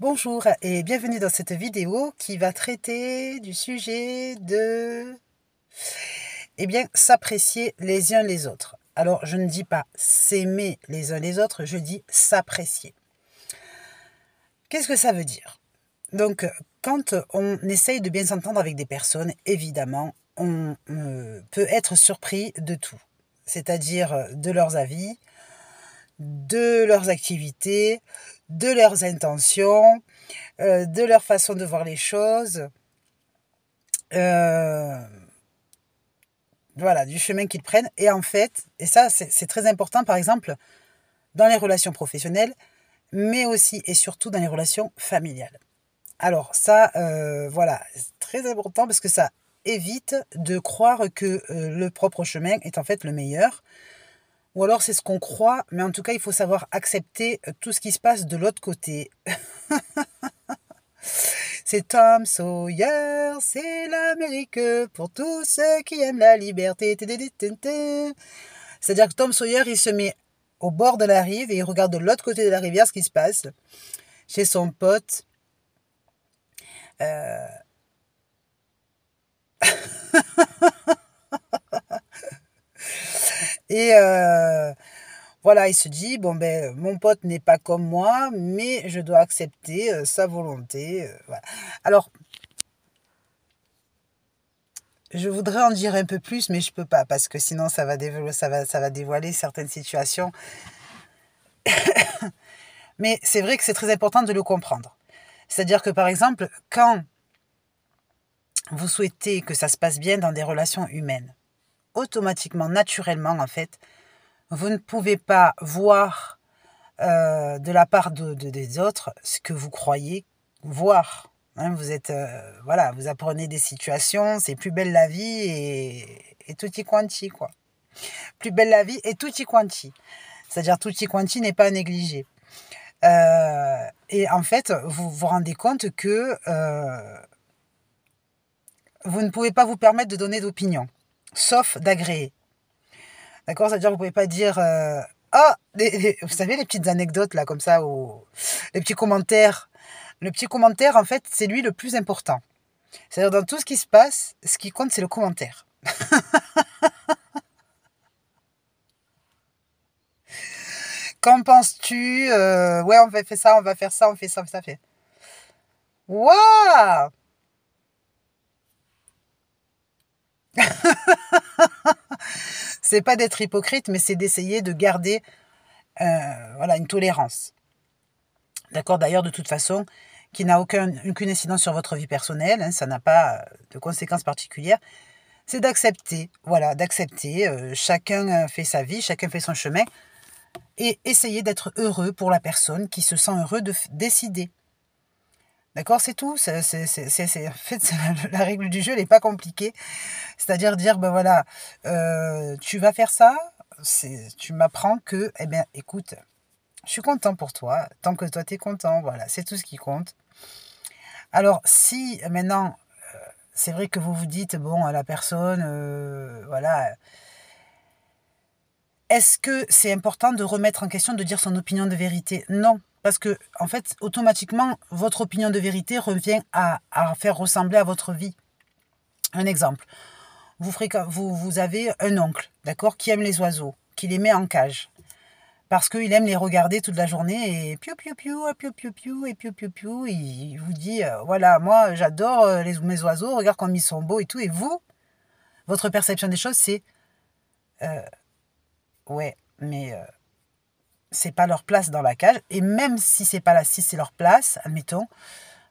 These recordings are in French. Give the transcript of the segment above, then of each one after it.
Bonjour et bienvenue dans cette vidéo qui va traiter du sujet de eh bien s'apprécier les uns les autres. Alors je ne dis pas s'aimer les uns les autres, je dis s'apprécier. Qu'est-ce que ça veut dire Donc quand on essaye de bien s'entendre avec des personnes, évidemment, on euh, peut être surpris de tout, c'est-à-dire euh, de leurs avis, de leurs activités, de leurs intentions, euh, de leur façon de voir les choses, euh, voilà, du chemin qu'ils prennent. Et en fait, et ça c'est très important par exemple dans les relations professionnelles, mais aussi et surtout dans les relations familiales. Alors ça, euh, voilà, très important parce que ça évite de croire que le propre chemin est en fait le meilleur ou alors c'est ce qu'on croit, mais en tout cas, il faut savoir accepter euh, tout ce qui se passe de l'autre côté. c'est Tom Sawyer, c'est l'Amérique pour tous ceux qui aiment la liberté. C'est-à-dire que Tom Sawyer, il se met au bord de la rive et il regarde de l'autre côté de la rivière ce qui se passe chez son pote. Euh, Et euh, voilà, il se dit, bon ben, mon pote n'est pas comme moi, mais je dois accepter euh, sa volonté. Euh, Alors, je voudrais en dire un peu plus, mais je ne peux pas, parce que sinon ça va, ça va, ça va dévoiler certaines situations. mais c'est vrai que c'est très important de le comprendre. C'est-à-dire que par exemple, quand vous souhaitez que ça se passe bien dans des relations humaines, automatiquement, naturellement en fait, vous ne pouvez pas voir euh, de la part de, des autres ce que vous croyez voir. Hein. vous êtes, euh, voilà, vous apprenez des situations, c'est plus belle la vie et, et tout y quanti, quoi. Plus belle la vie et tout y quanti. C'est-à-dire tout y quanti n'est pas négligé. Euh, et en fait, vous vous rendez compte que vous ne pouvez pas vous permettre de donner d'opinion sauf d'agréer. D'accord cest à dire que vous pouvez pas dire euh, ah vous savez les petites anecdotes là comme ça ou les petits commentaires. Le petit commentaire en fait c'est lui le plus important. C'est-à-dire dans tout ce qui se passe, ce qui compte c'est le commentaire. Qu'en penses-tu euh, Ouais, on va faire ça, on va faire ça, on fait ça, on fait ça. Fait. Waouh c'est pas d'être hypocrite, mais c'est d'essayer de garder euh, voilà, une tolérance. D'accord D'ailleurs, de toute façon, qui n'a aucune incidence sur votre vie personnelle, hein, ça n'a pas euh, de conséquences particulières, c'est d'accepter. Voilà, d'accepter. Euh, chacun fait sa vie, chacun fait son chemin. Et essayer d'être heureux pour la personne qui se sent heureux de décider D'accord C'est tout. C'est, en fait, la, règle du jeu n'est pas compliquée. C'est-à-dire dire, ben voilà, euh, tu vas faire ça, c'est, tu m'apprends que, eh bien, écoute, je suis content pour toi, tant que toi, tu es content, voilà, c'est tout ce qui compte. Alors, si maintenant, euh, c'est vrai que vous vous dites, bon, à la personne, euh, voilà, est-ce que c'est important de remettre en question, de dire son opinion de vérité Non, parce que, en fait, automatiquement, votre opinion de vérité revient à, faire ressembler à votre vie. Un exemple. Vous, vous, avez un oncle, d'accord, qui aime les oiseaux, qui les met en cage parce qu'il aime les regarder toute la journée et piou piou piou, piou piou piou, et piou piou piou, il vous dit euh, voilà, moi j'adore euh, mes oiseaux, regarde comme ils sont beaux et tout. Et vous, votre perception des choses, c'est euh, ouais, mais c'est pas leur place dans la cage. Et même si c'est pas la, si c'est leur place, admettons,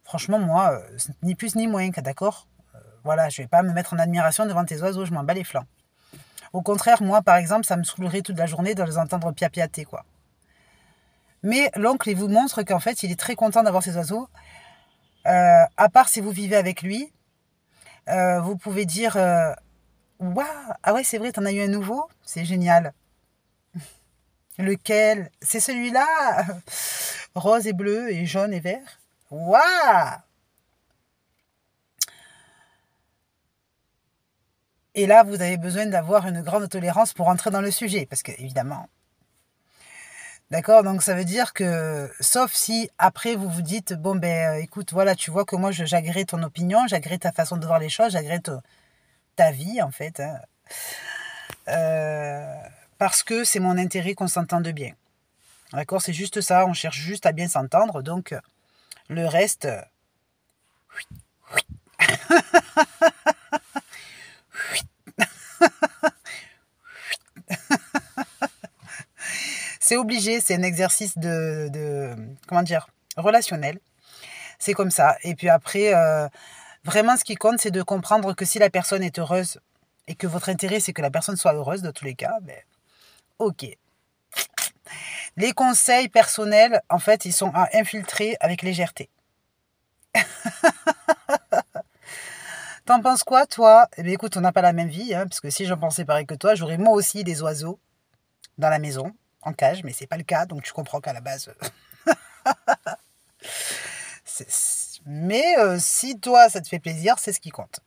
franchement, moi, euh, ni plus ni moins, d'accord euh, Voilà, je vais pas me mettre en admiration devant tes oiseaux, je m'en bats les flancs. Au contraire, moi, par exemple, ça me saoulerait toute la journée de les entendre piapiater, quoi. Mais l'oncle, il vous montre qu'en fait, il est très content d'avoir ses oiseaux. Euh, à part si vous vivez avec lui, vous pouvez dire Waouh, ah ouais, c'est vrai, t'en as eu un nouveau C'est génial. Lequel C'est celui-là Rose et bleu et jaune et vert Waouh Et là, vous avez besoin d'avoir une grande tolérance pour entrer dans le sujet, parce que, évidemment. D'accord Donc, ça veut dire que, sauf si après vous vous dites, bon, ben, euh, écoute, voilà, tu vois que moi, j'agrée ton opinion, j'agrée ta façon de voir les choses, j'agrée ta vie, en fait. Hein. Euh, parce que c'est mon intérêt qu'on s'entende bien. D'accord C'est juste ça, on cherche juste à bien s'entendre, donc euh, le reste... Euh, c'est obligé, c'est un exercice de, comment dire, relationnel. C'est comme ça. Et puis après, euh, vraiment, ce qui compte, c'est de comprendre que si la personne est heureuse et que votre intérêt, c'est que la personne soit heureuse, de tous les cas, ben, Ok. Les conseils personnels, en fait, ils sont à infiltrer avec légèreté. T'en penses quoi, toi Eh bien, écoute, on n'a pas la même vie, hein, parce que si j'en pensais pareil que toi, j'aurais moi aussi des oiseaux dans la maison, en cage, mais c'est pas le cas, donc tu comprends qu'à la base. Euh, mais euh, si toi, ça te fait plaisir, c'est ce qui compte.